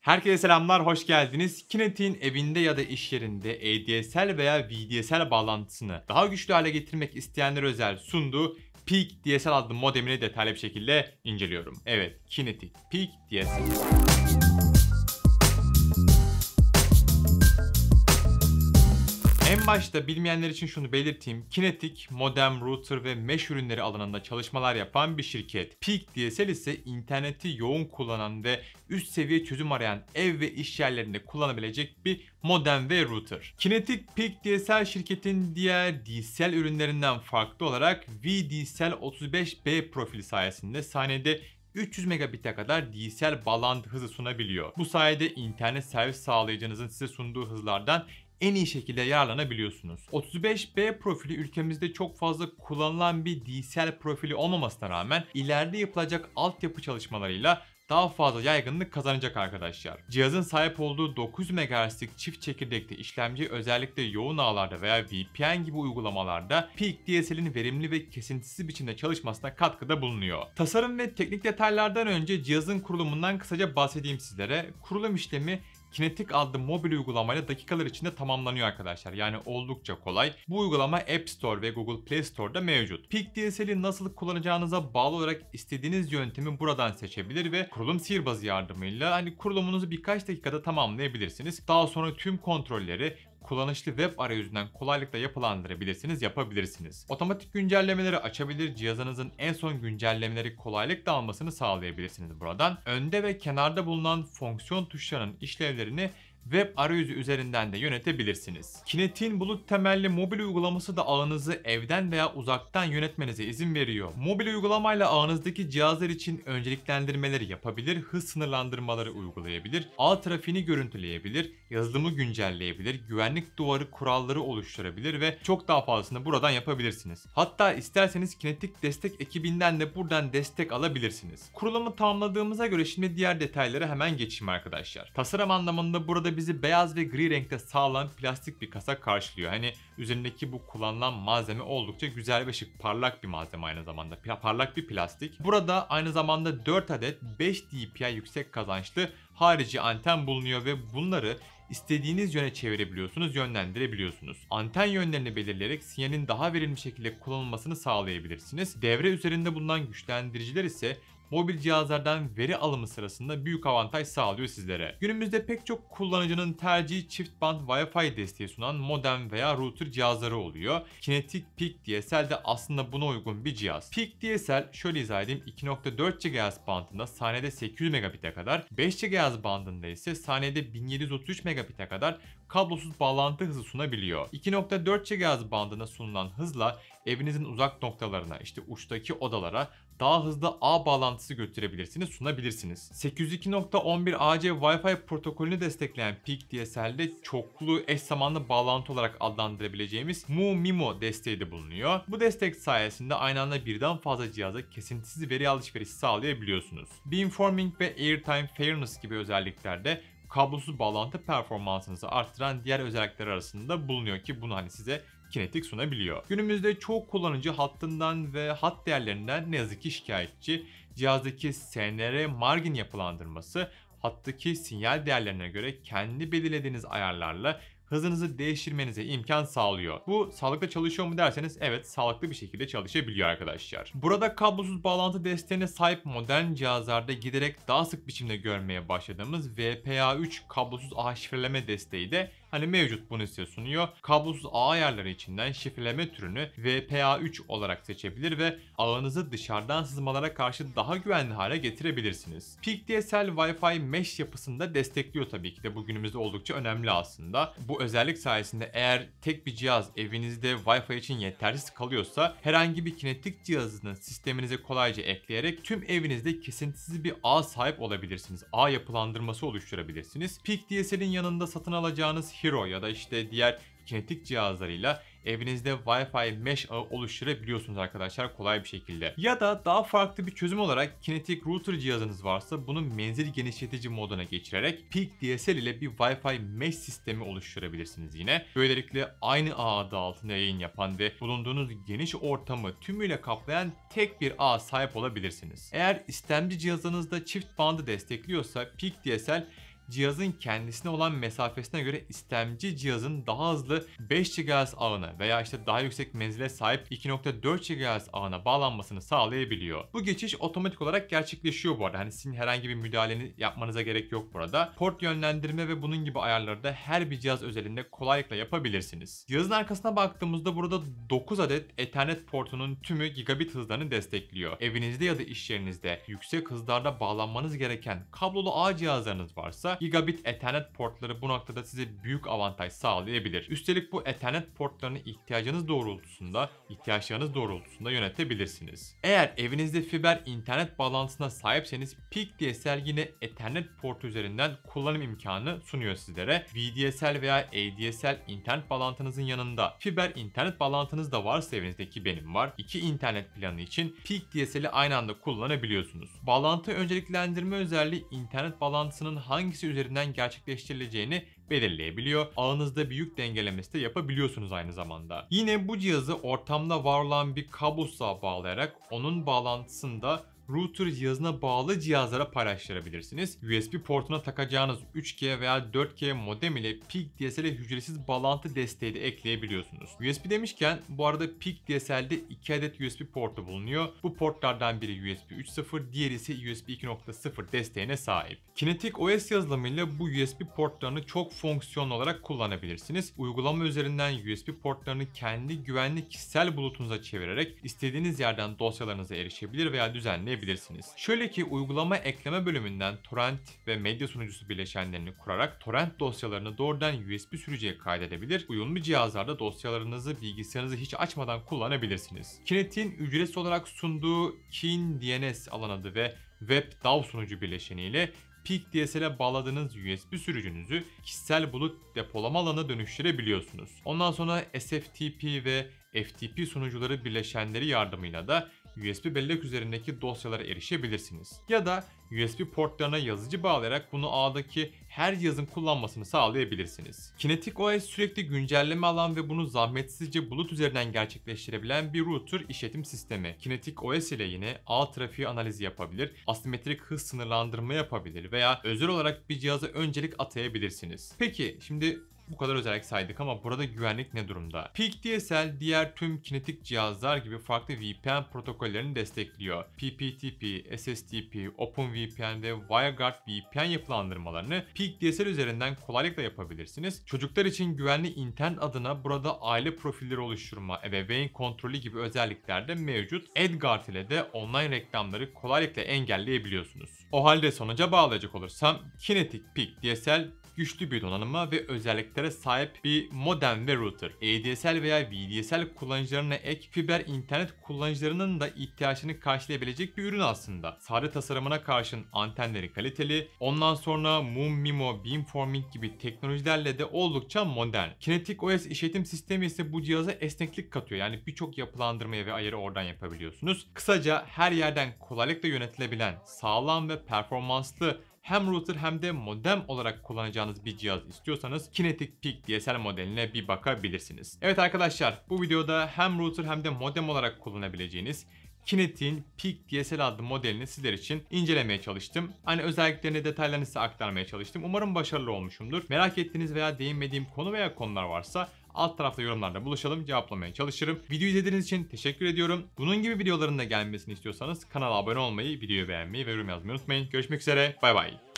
Herkese selamlar, hoş geldiniz. Kineti'nin evinde ya da iş yerinde ADSL veya VDSL bağlantısını daha güçlü hale getirmek isteyenler özel sunduğu Peak DSL adlı modemini detaylı bir şekilde inceliyorum. Evet, Kinetic Peak DSL. En başta bilmeyenler için şunu belirteyim. Kinetic, modem, router ve mesh ürünleri alanında çalışmalar yapan bir şirket. Peak DSL ise interneti yoğun kullanan ve üst seviye çözüm arayan ev ve iş yerlerinde kullanabilecek bir modem ve router. Kinetic Peak DSL şirketin diğer DSL ürünlerinden farklı olarak VDSL 35B profili sayesinde sahnede 300 megabit'e kadar DSL bağlantı hızı sunabiliyor. Bu sayede internet servis sağlayıcınızın size sunduğu hızlardan en iyi şekilde yararlanabiliyorsunuz. 35B profili ülkemizde çok fazla kullanılan bir DSL profili olmamasına rağmen ileride yapılacak altyapı çalışmalarıyla daha fazla yaygınlık kazanacak arkadaşlar. Cihazın sahip olduğu 9 MHz'lik çift çekirdekli işlemci özellikle yoğun ağlarda veya VPN gibi uygulamalarda Peak DSL'in verimli ve kesintisiz biçimde çalışmasına katkıda bulunuyor. Tasarım ve teknik detaylardan önce cihazın kurulumundan kısaca bahsedeyim sizlere. Kurulum işlemi Kinetik adlı mobil uygulamayla dakikalar içinde tamamlanıyor arkadaşlar. Yani oldukça kolay. Bu uygulama App Store ve Google Play Store'da mevcut. PeakDSL'i nasıl kullanacağınıza bağlı olarak istediğiniz yöntemi buradan seçebilir ve kurulum sihirbazı yardımıyla hani kurulumunuzu birkaç dakikada tamamlayabilirsiniz. Daha sonra tüm kontrolleri kullanışlı web arayüzünden kolaylıkla yapılandırabilirsiniz, yapabilirsiniz. Otomatik güncellemeleri açabilir, cihazınızın en son güncellemeleri kolaylıkla almasını sağlayabilirsiniz buradan. Önde ve kenarda bulunan fonksiyon tuşlarının işlevlerini web arayüzü üzerinden de yönetebilirsiniz. Kinet'in bulut temelli mobil uygulaması da ağınızı evden veya uzaktan yönetmenize izin veriyor. Mobil uygulamayla ağınızdaki cihazlar için önceliklendirmeleri yapabilir, hız sınırlandırmaları uygulayabilir, ağ trafiğini görüntüleyebilir, yazılımı güncelleyebilir, güvenlik duvarı kuralları oluşturabilir ve çok daha fazlasını buradan yapabilirsiniz. Hatta isterseniz kinetik destek ekibinden de buradan destek alabilirsiniz. Kurulumu tamamladığımıza göre şimdi diğer detaylara hemen geçeyim arkadaşlar. Tasarım anlamında burada Burada bizi beyaz ve gri renkte sağlanan plastik bir kasa karşılıyor. Hani üzerindeki bu kullanılan malzeme oldukça güzel ve şık parlak bir malzeme aynı zamanda. Parlak bir plastik. Burada aynı zamanda 4 adet 5 DPI yüksek kazançlı harici anten bulunuyor ve bunları istediğiniz yöne çevirebiliyorsunuz, yönlendirebiliyorsunuz. Anten yönlerini belirleyerek sinyalin daha verimli şekilde kullanılmasını sağlayabilirsiniz. Devre üzerinde bulunan güçlendiriciler ise mobil cihazlardan veri alımı sırasında büyük avantaj sağlıyor sizlere. Günümüzde pek çok kullanıcının tercihi çift band Wi-Fi desteği sunan modem veya router cihazları oluyor. Kinetic Peak DSL de aslında buna uygun bir cihaz. Peak DSL şöyle izah edeyim 2.4 GHz bandında saniyede 800 megabit'e kadar, 5 GHz bandında ise saniyede 1733 megabit'e kadar kablosuz bağlantı hızı sunabiliyor. 2.4 GHz bandına sunulan hızla evinizin uzak noktalarına işte uçtaki odalara daha hızlı ağ bağlantısı götürebilirsiniz, sunabilirsiniz. 802.11 AC Wi-Fi protokolünü destekleyen Peak DSL'de çoklu eş zamanlı bağlantı olarak adlandırabileceğimiz MU-MIMO desteği de bulunuyor. Bu destek sayesinde aynı anda birden fazla cihaza kesintisiz veri alışverişi sağlayabiliyorsunuz. Beamforming ve Airtime Fairness gibi özelliklerde kablosuz bağlantı performansınızı arttıran diğer özellikler arasında bulunuyor ki bunu hani size kinetik sunabiliyor. Günümüzde çoğu kullanıcı hattından ve hat değerlerinden ne yazık ki şikayetçi. Cihazdaki SNR margin yapılandırması hattaki sinyal değerlerine göre kendi belirlediğiniz ayarlarla hızınızı değiştirmenize imkan sağlıyor. Bu sağlıklı çalışıyor mu derseniz evet sağlıklı bir şekilde çalışabiliyor arkadaşlar. Burada kablosuz bağlantı desteğine sahip modern cihazlarda giderek daha sık biçimde görmeye başladığımız VPA3 kablosuz ağ şifreleme desteği de hani mevcut bunu size sunuyor. Kablosuz ağ ayarları içinden şifreleme türünü VPA3 olarak seçebilir ve ağınızı dışarıdan sızmalara karşı daha güvenli hale getirebilirsiniz. PIC DSL Wi-Fi mesh yapısında destekliyor tabii ki de bu günümüzde oldukça önemli aslında. Bu özellik sayesinde eğer tek bir cihaz evinizde Wi-Fi için yetersiz kalıyorsa herhangi bir kinetik cihazını sisteminize kolayca ekleyerek tüm evinizde kesintisiz bir ağ sahip olabilirsiniz. Ağ yapılandırması oluşturabilirsiniz. Peak DSL'in yanında satın alacağınız Hero ya da işte diğer kinetik cihazlarıyla evinizde Wi-Fi mesh ağı oluşturabiliyorsunuz arkadaşlar kolay bir şekilde. Ya da daha farklı bir çözüm olarak kinetik Router cihazınız varsa bunu menzil genişletici moduna geçirerek Peak DSL ile bir Wi-Fi mesh sistemi oluşturabilirsiniz yine. Böylelikle aynı ağ adı altında yayın yapan ve bulunduğunuz geniş ortamı tümüyle kaplayan tek bir ağ sahip olabilirsiniz. Eğer istemci cihazınızda çift bandı destekliyorsa Peak DSL cihazın kendisine olan mesafesine göre istemci cihazın daha hızlı 5 GHz ağına veya işte daha yüksek menzile sahip 2.4 GHz ağına bağlanmasını sağlayabiliyor. Bu geçiş otomatik olarak gerçekleşiyor bu arada. Hani sizin herhangi bir müdahaleni yapmanıza gerek yok burada. Port yönlendirme ve bunun gibi ayarları da her bir cihaz özelinde kolaylıkla yapabilirsiniz. Cihazın arkasına baktığımızda burada 9 adet Ethernet portunun tümü gigabit hızlarını destekliyor. Evinizde ya da iş yerinizde yüksek hızlarda bağlanmanız gereken kablolu ağ cihazlarınız varsa gigabit ethernet portları bu noktada size büyük avantaj sağlayabilir. Üstelik bu ethernet portlarını ihtiyacınız doğrultusunda, ihtiyaçlarınız doğrultusunda yönetebilirsiniz. Eğer evinizde fiber internet bağlantısına sahipseniz Peak DSL yine ethernet portu üzerinden kullanım imkanı sunuyor sizlere. VDSL veya ADSL internet bağlantınızın yanında fiber internet bağlantınız da varsa evinizdeki benim var. İki internet planı için Peak DSL'i aynı anda kullanabiliyorsunuz. Bağlantı önceliklendirme özelliği internet bağlantısının hangisi üzerinden gerçekleştirileceğini belirleyebiliyor. Ağınızda bir yük dengelemesi de yapabiliyorsunuz aynı zamanda. Yine bu cihazı ortamda var olan bir kablosuza bağlayarak onun bağlantısında router cihazına bağlı cihazlara paylaştırabilirsiniz. USB portuna takacağınız 3G veya 4G modem ile Peak DSL'e hücresiz bağlantı desteği de ekleyebiliyorsunuz. USB demişken bu arada Peak DSL'de 2 adet USB portu bulunuyor. Bu portlardan biri USB 3.0, diğeri ise USB 2.0 desteğine sahip. Kinetic OS yazılımıyla bu USB portlarını çok fonksiyonlu olarak kullanabilirsiniz. Uygulama üzerinden USB portlarını kendi güvenli kişisel bulutunuza çevirerek istediğiniz yerden dosyalarınıza erişebilir veya düzenleyebilirsiniz ekleyebilirsiniz. Şöyle ki uygulama ekleme bölümünden torrent ve medya sunucusu bileşenlerini kurarak torrent dosyalarını doğrudan USB sürücüye kaydedebilir, uyumlu cihazlarda dosyalarınızı bilgisayarınızı hiç açmadan kullanabilirsiniz. Kinet'in ücretsiz olarak sunduğu Kin DNS alan adı ve Web DAW sunucu bileşeniyle Peak DSL'e bağladığınız USB sürücünüzü kişisel bulut depolama alanına dönüştürebiliyorsunuz. Ondan sonra SFTP ve FTP sunucuları bileşenleri yardımıyla da USB bellek üzerindeki dosyalara erişebilirsiniz. Ya da USB portlarına yazıcı bağlayarak bunu ağdaki her cihazın kullanmasını sağlayabilirsiniz. Kinetic OS sürekli güncelleme alan ve bunu zahmetsizce bulut üzerinden gerçekleştirebilen bir router işletim sistemi. Kinetic OS ile yine ağ trafiği analizi yapabilir, asimetrik hız sınırlandırma yapabilir veya özel olarak bir cihaza öncelik atayabilirsiniz. Peki şimdi bu kadar özellik saydık ama burada güvenlik ne durumda? Peak DSL diğer tüm kinetik cihazlar gibi farklı VPN protokollerini destekliyor. PPTP, SSTP, OpenVPN ve WireGuard VPN yapılandırmalarını Peak DSL üzerinden kolaylıkla yapabilirsiniz. Çocuklar için güvenli internet adına burada aile profilleri oluşturma, ebeveyn kontrolü gibi özellikler de mevcut. AdGuard ile de online reklamları kolaylıkla engelleyebiliyorsunuz. O halde sonuca bağlayacak olursam Kinetic Peak DSL güçlü bir donanıma ve özelliklere sahip bir modem ve router. ADSL veya VDSL kullanıcılarına ek fiber internet kullanıcılarının da ihtiyacını karşılayabilecek bir ürün aslında. Sade tasarımına karşın antenleri kaliteli, ondan sonra Moon Mimo, Beamforming gibi teknolojilerle de oldukça modern. Kinetic OS işletim sistemi ise bu cihaza esneklik katıyor. Yani birçok yapılandırmaya ve ayarı oradan yapabiliyorsunuz. Kısaca her yerden kolaylıkla yönetilebilen, sağlam ve performanslı hem router hem de modem olarak kullanacağınız bir cihaz istiyorsanız Kinetic Peak DSL modeline bir bakabilirsiniz. Evet arkadaşlar bu videoda hem router hem de modem olarak kullanabileceğiniz Kinetic Peak DSL adlı modelini sizler için incelemeye çalıştım. Hani özelliklerini detaylarını size aktarmaya çalıştım. Umarım başarılı olmuşumdur. Merak ettiğiniz veya değinmediğim konu veya konular varsa Alt tarafta yorumlarda buluşalım cevaplamaya çalışırım. Video izlediğiniz için teşekkür ediyorum. Bunun gibi videoların da gelmesini istiyorsanız kanala abone olmayı, videoyu beğenmeyi ve yorum yazmayı unutmayın. Görüşmek üzere bay bay.